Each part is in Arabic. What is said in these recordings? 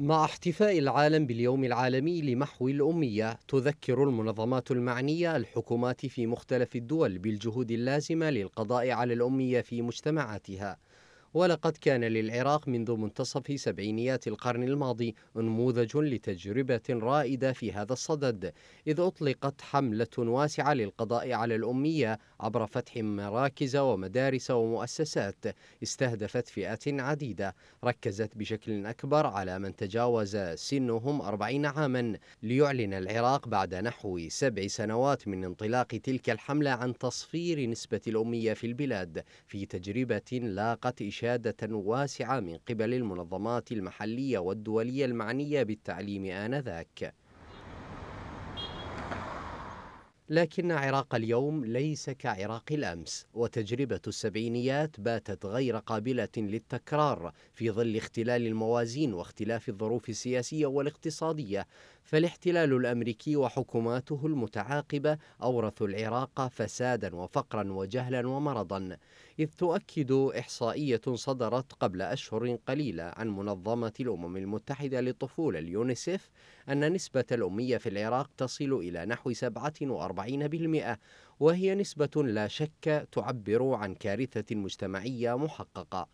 مع احتفاء العالم باليوم العالمي لمحو الأمية تذكر المنظمات المعنية الحكومات في مختلف الدول بالجهود اللازمة للقضاء على الأمية في مجتمعاتها ولقد كان للعراق منذ منتصف سبعينيات القرن الماضي نموذج لتجربة رائدة في هذا الصدد إذ أطلقت حملة واسعة للقضاء على الأمية عبر فتح مراكز ومدارس ومؤسسات استهدفت فئات عديدة ركزت بشكل أكبر على من تجاوز سنهم أربعين عاما ليعلن العراق بعد نحو سبع سنوات من انطلاق تلك الحملة عن تصفير نسبة الأمية في البلاد في تجربة لاقت إشادة واسعة من قبل المنظمات المحلية والدولية المعنية بالتعليم آنذاك لكن عراق اليوم ليس كعراق الأمس وتجربة السبعينيات باتت غير قابلة للتكرار في ظل اختلال الموازين واختلاف الظروف السياسية والاقتصادية فالاحتلال الأمريكي وحكوماته المتعاقبة أورثوا العراق فسادا وفقرا وجهلا ومرضا إذ تؤكد إحصائية صدرت قبل أشهر قليلة عن منظمة الأمم المتحدة للطفولة اليونيسف أن نسبة الأمية في العراق تصل إلى نحو 47% وهي نسبة لا شك تعبر عن كارثة مجتمعية محققة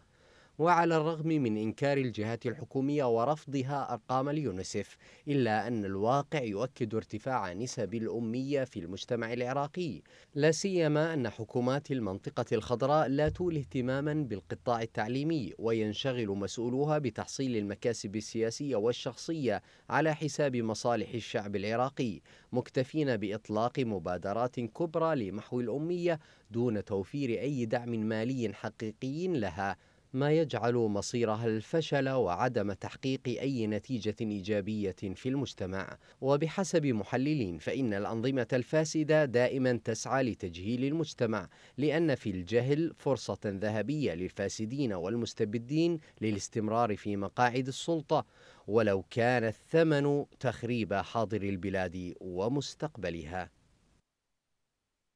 وعلى الرغم من إنكار الجهات الحكومية ورفضها أرقام اليونسف إلا أن الواقع يؤكد ارتفاع نسب الأمية في المجتمع العراقي لا سيما أن حكومات المنطقة الخضراء لا تولي اهتماما بالقطاع التعليمي وينشغل مسؤولوها بتحصيل المكاسب السياسية والشخصية على حساب مصالح الشعب العراقي مكتفين بإطلاق مبادرات كبرى لمحو الأمية دون توفير أي دعم مالي حقيقي لها ما يجعل مصيرها الفشل وعدم تحقيق أي نتيجة إيجابية في المجتمع وبحسب محللين فإن الأنظمة الفاسدة دائما تسعى لتجهيل المجتمع لأن في الجهل فرصة ذهبية للفاسدين والمستبدين للاستمرار في مقاعد السلطة ولو كان الثمن تخريب حاضر البلاد ومستقبلها